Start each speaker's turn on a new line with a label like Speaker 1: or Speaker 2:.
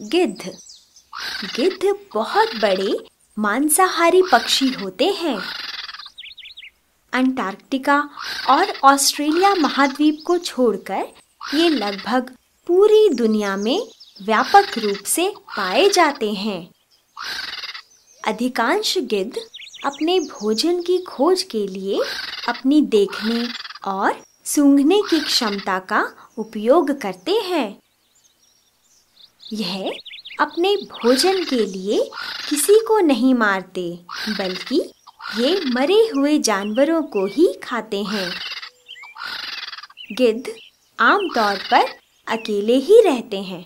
Speaker 1: गिद्ध गिद्ध बहुत बड़े मांसाहारी पक्षी होते हैं अंटार्कटिका और ऑस्ट्रेलिया महाद्वीप को छोड़कर ये लगभग पूरी दुनिया में व्यापक रूप से पाए जाते हैं अधिकांश गिद्ध अपने भोजन की खोज के लिए अपनी देखने और सूंघने की क्षमता का उपयोग करते हैं यह अपने भोजन के लिए किसी को नहीं मारते बल्कि ये मरे हुए जानवरों को ही खाते हैं गिद्ध आमतौर पर अकेले ही रहते हैं